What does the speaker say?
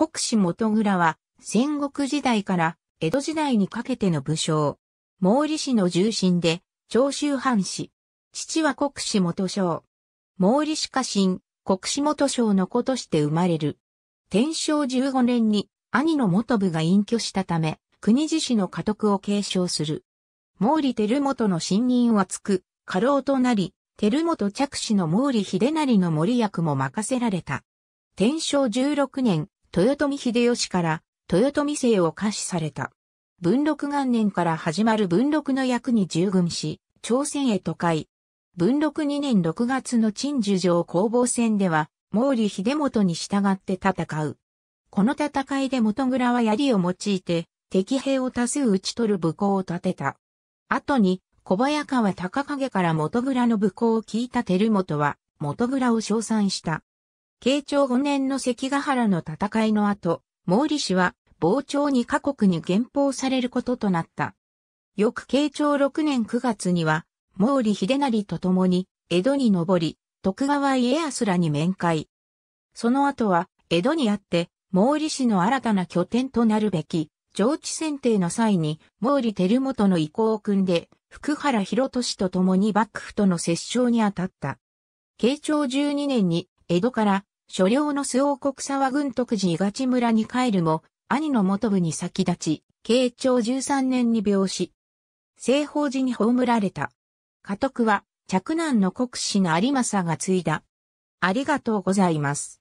国士元倉は戦国時代から江戸時代にかけての武将。毛利氏の重臣で長州藩士。父は国士元将。毛利氏家臣、国士元将の子として生まれる。天正15年に兄の元部が隠居したため、国自氏の家督を継承する。毛利輝元の信任はつく、家老となり、輝元着氏の毛利秀成の森役も任せられた。天正16年、豊臣秀吉から豊臣姓を下視された。文禄元年から始まる文禄の役に従軍し、朝鮮へ都会。文禄2年6月の陳樹城攻防戦では、毛利秀元に従って戦う。この戦いで元倉は槍を用いて、敵兵を多数撃ち取る武功を立てた。後に、小早川高影から元倉の武功を聞いた照元は、元倉を称賛した。慶長5年の関ヶ原の戦いの後、毛利氏は傍聴に各国に減俸されることとなった。翌慶長6年9月には、毛利秀成と共に江戸に上り、徳川家康らに面会。その後は、江戸にあって、毛利氏の新たな拠点となるべき、上地選定の際に、毛利輝元の意向を組んで、福原博俊と共に幕府との折衝に当たった。慶長12年に、江戸から所領の巣王国沢軍徳寺伊賀地村に帰るも、兄の元部に先立ち、慶長13年に病死。西方寺に葬られた。家督は、嫡男の国士の有政が継いだ。ありがとうございます。